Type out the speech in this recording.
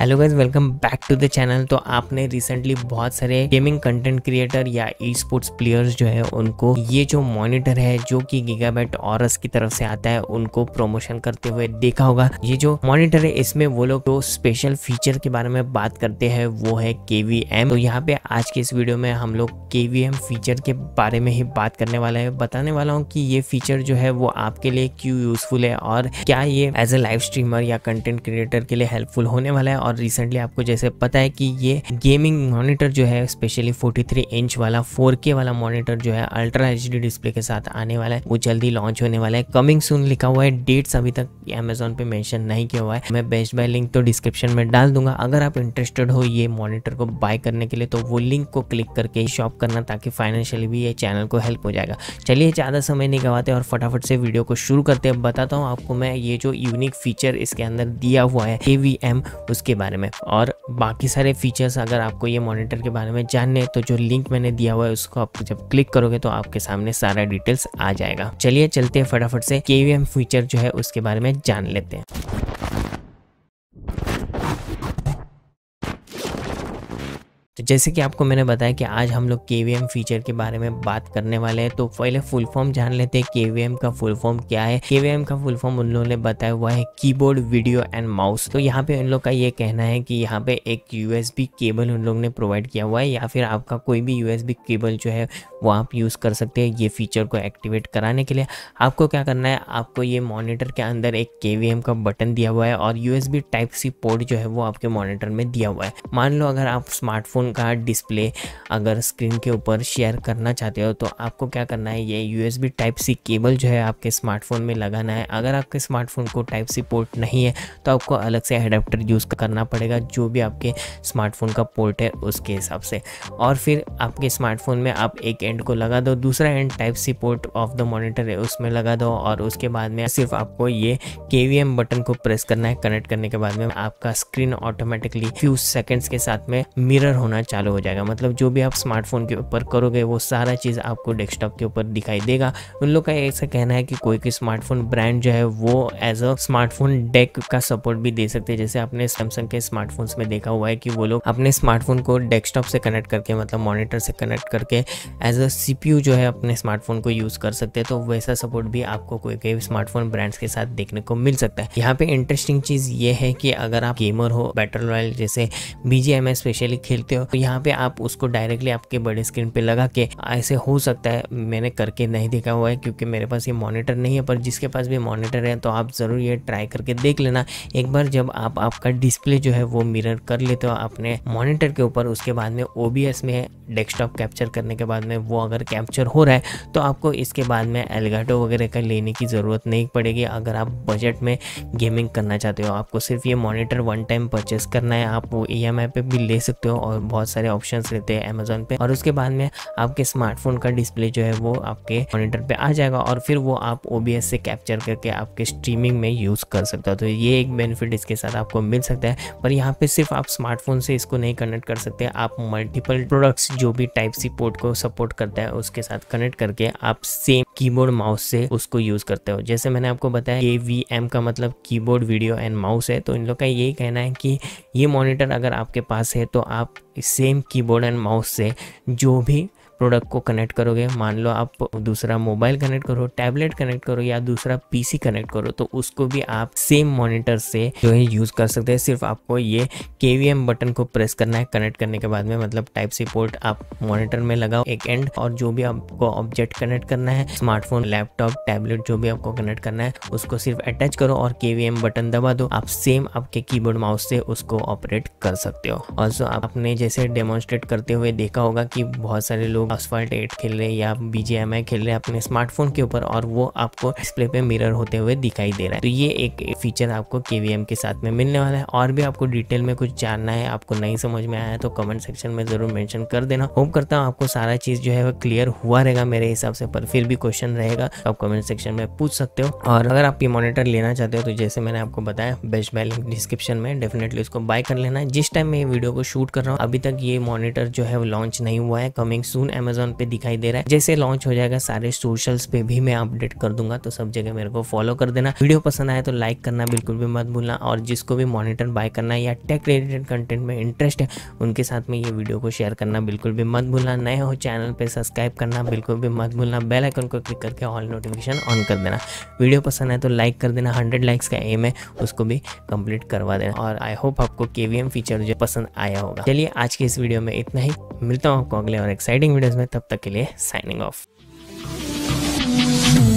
hello guys welcome back to the channel तो आपने recently बहुत सारे गेमिंग कंटेंट क्रिएटर या ई स्पोर्ट्स प्लेयर्स जो है उनको ये जो मॉनिटर है जो कि गीगाबाइट और की तरफ से आता है उनको प्रमोशन करते हुए देखा होगा ये जो मॉनिटर है इसमें वो लोग जो तो स्पेशल फीचर के बारे में बात करते हैं वो है केवीएम तो यहाँ पे आज के इस वीडियो में हम लोग एम फीचर के बारे में ही बात करने वाला है बताने वाला हूँ कि ये फीचर जो है वो आपके लिए क्यों यूजफुल है और क्या ये एज ए लाइव स्ट्रीमर या कंटेंट क्रिएटर के लिए हेल्पफुल होने वाला है और रिसेंटली आपको जैसे पता है कि ये गेमिंग मॉनिटर जो है स्पेशली 43 इंच वाला 4K वाला मॉनिटर जो है अल्ट्रा एच डिस्प्ले के साथ आने वाला है वो जल्दी लॉन्च होने वाला है कमिंग सुन लिखा हुआ है डेट्स अभी तक अमेजोन पे मैंशन नहीं किया हुआ है मैं बेस्ट बाय लिंक तो डिस्क्रिप्शन में डाल दूंगा अगर आप इंटरेस्टेड हो ये मॉनिटर को बाय करने के लिए तो वो लिंक को क्लिक करके शॉप करना ताकि फाइनेंशियली भी ये चैनल को हेल्प हो जाएगा चलिए ज़्यादा समय नहीं गवाते और फटाफट से वीडियो को शुरू करते हैं बताता हूँ आपको मैं ये जो यूनिक फीचर इसके अंदर दिया हुआ है ए उसके बारे में और बाकी सारे फीचर्स अगर आपको ये मॉनिटर के बारे में जानने तो जो लिंक मैंने दिया हुआ है उसको आप जब क्लिक करोगे तो आपके सामने सारा डिटेल्स आ जाएगा चलिए चलते हैं फटाफट से के फीचर जो है उसके बारे में जान लेते हैं तो जैसे कि आपको मैंने बताया कि आज हम लोग के फीचर के बारे में बात करने वाले हैं तो पहले फुल फॉर्म जान लेते हैं के का फुल फॉर्म क्या है के का फुल फॉर्म उन लोगों ने बताया हुआ है कीबोर्ड वीडियो एंड माउस तो यहाँ पे उन लोग का ये कहना है कि यहाँ पे एक यू केबल उन लोग ने प्रोवाइड किया हुआ है या फिर आपका कोई भी यू केबल जो है वो आप यूज़ कर सकते हैं ये फीचर को एक्टिवेट कराने के लिए आपको क्या करना है आपको ये मॉनिटर के अंदर एक के का बटन दिया हुआ है और यू टाइप सी पोर्ट जो है वो आपके मॉनिटर में दिया हुआ है मान लो अगर आप स्मार्टफोन का डिस्प्ले अगर स्क्रीन के ऊपर शेयर करना चाहते हो तो आपको क्या करना है ये यू टाइप सी केबल जो है आपके स्मार्टफोन में लगाना है अगर आपके स्मार्टफोन को टाइप सी पोर्ट नहीं है तो आपको अलग से अडेप्टर यूज़ करना पड़ेगा जो भी आपके स्मार्टफोन का पोर्ट है उसके हिसाब से और फिर आपके स्मार्टफोन में आप एक एंड को लगा दो दूसरा end type C port of the monitor है उसमें लगा दो और उसके बाद में सिर्फ आपको ये के बटन को प्रेस करना है कनेक्ट करने के बाद में आपका स्क्रीन ऑटोमेटिकली फ्यू सेकेंड्स के साथ में मिरर होना दिखाना चालू हो जाएगा मतलब जो भी आप स्मार्टफोन के ऊपर करोगे वो सारा चीज़ आपको डेस्कटॉप के ऊपर दिखाई देगा उन लोग का ऐसा कहना है कि कोई कोई स्मार्टफोन ब्रांड जो है वो एज अ स्मार्टफोन डेक का सपोर्ट भी दे सकते हैं जैसे आपने सैमसंग के स्मार्टफोन्स में देखा हुआ है कि वो लोग अपने स्मार्टफोन को डेस्कटॉप से कनेक्ट करके मतलब मॉनिटर से कनेक्ट करके एज अ सी जो है अपने स्मार्टफोन को यूज़ कर सकते हैं तो वैसा सपोर्ट भी आपको कोई कोई स्मार्टफोन ब्रांड्स के साथ देखने को मिल सकता है यहाँ पे इंटरेस्टिंग चीज़ ये है कि अगर आप गेमर हो बैटल रॉयल जैसे बी स्पेशली खेलते हो तो यहाँ पे आप उसको डायरेक्टली आपके बड़े स्क्रीन पे लगा के ऐसे हो सकता है मैंने करके नहीं देखा हुआ है क्योंकि मेरे पास ये मॉनिटर नहीं है पर जिसके पास भी मॉनिटर है तो आप ज़रूर ये ट्राई करके देख लेना एक बार जब आप आपका डिस्प्ले जो है वो मिरर कर लेते हो अपने मॉनिटर के ऊपर उसके बाद में ओ में डेस्कटॉप कैप्चर करने के बाद में वो अगर कैप्चर हो रहा है तो आपको इसके बाद में एलगाटो वगैरह का लेने की ज़रूरत नहीं पड़ेगी अगर आप बजट में गेमिंग करना चाहते हो आपको सिर्फ ये मॉनिटर वन टाइम परचेस करना है आप वो ई e पे भी ले सकते हो और बहुत सारे ऑप्शन रहते हैं अमेजोन पे और उसके बाद में आपके स्मार्टफोन का डिस्प्ले जो है वो आपके मॉनिटर पे आ जाएगा और फिर वो आप ओ से कैप्चर करके आपके स्ट्रीमिंग में यूज़ कर सकते हो तो ये एक बेनिफिट इसके साथ आपको मिल सकता है पर यहाँ पे सिर्फ आप स्मार्टफोन से इसको नहीं कनेक्ट कर सकते आप मल्टीपल प्रोडक्ट्स जो भी टाइप सी पोर्ट को सपोर्ट करता है उसके साथ कनेक्ट करके आप सेम कीबोर्ड माउस से उसको यूज़ करते हो जैसे मैंने आपको बताया ये वी एम का मतलब कीबोर्ड वीडियो एंड माउस है तो इन लोग का यही कहना है कि ये मॉनिटर अगर आपके पास है तो आप सेम कीबोर्ड एंड माउस से जो भी प्रोडक्ट को कनेक्ट करोगे मान लो आप दूसरा मोबाइल कनेक्ट करो टैबलेट कनेक्ट करो या दूसरा पीसी कनेक्ट करो तो उसको भी आप सेम मॉनिटर से जो है यूज़ कर सकते हैं सिर्फ आपको ये के बटन को प्रेस करना है कनेक्ट करने के बाद में मतलब टाइप सी पोर्ट आप मॉनिटर में लगाओ एक एंड और जो भी आपको ऑब्जेक्ट कनेक्ट करना है स्मार्टफोन लैपटॉप टैबलेट जो भी आपको कनेक्ट करना है उसको सिर्फ अटैच करो और के बटन दबा दो आप सेम आपके कीबोर्ड माउस से उसको ऑपरेट कर सकते हो ऑल्सो आपने जैसे डेमोन्स्ट्रेट करते हुए देखा होगा कि बहुत सारे लोग लोग असफल्ट एट खेल रहे या बीजेम खेल रहे अपने स्मार्टफोन के ऊपर और वो आपको डिस्प्ले पे मिरर होते हुए दिखाई दे रहा है तो ये एक फीचर आपको के के साथ में मिलने वाला है और भी आपको डिटेल में कुछ जानना है आपको नहीं समझ में आया तो कमेंट सेक्शन में जरूर मेंशन कर देना होप करता हूँ आपको सारा चीज जो है वो क्लियर हुआ रहेगा मेरे हिसाब से पर फिर भी क्वेश्चन रहेगा तो आप कमेंट सेक्शन में पूछ सकते हो और अगर आप ये मॉनिटर लेना चाहते हो तो जैसे मैंने आपको बताया बेस्ट बाय लिंक डिस्क्रिप्शन में डेफिनेटली उसको बाय कर लेना जिस टाइम मैं ये वीडियो को शूट कर रहा हूँ अभी तक ये मॉनिटर जो है वो लॉन्च नहीं हुआ है कमिंग सून अमेजोन पे दिखाई दे रहा है जैसे लॉन्च हो जाएगा सारे सोशल्स पे भी मैं अपडेट कर दूंगा तो सब जगह मेरे को फॉलो कर देना वीडियो पसंद आए तो लाइक करना बिल्कुल भी मत भूलना और जिसको भी मॉनिटर बाय करना या टेक रिलेटेड कंटेंट में इंटरेस्ट है उनके साथ में ये वीडियो को शेयर करना बिल्कुल भी मत भूलना नए हो चैनल पर सब्सक्राइब करना बिल्कुल भी मत भूलना बेल आइकन को क्लिक करके ऑल नोटिफिकेशन ऑन कर देना वीडियो पसंद आए तो लाइक कर देना हंड्रेड लाइक्स का एम है उसको भी कंप्लीट करवा देना और आई होप आपको केवीएम फीचर जो पसंद आया होगा चलिए आज के इस वीडियो में इतना ही मिलता हूँ आपको अगले और एक्साइटिंग वीडियो वीडियोस में तब तक के लिए साइनिंग ऑफ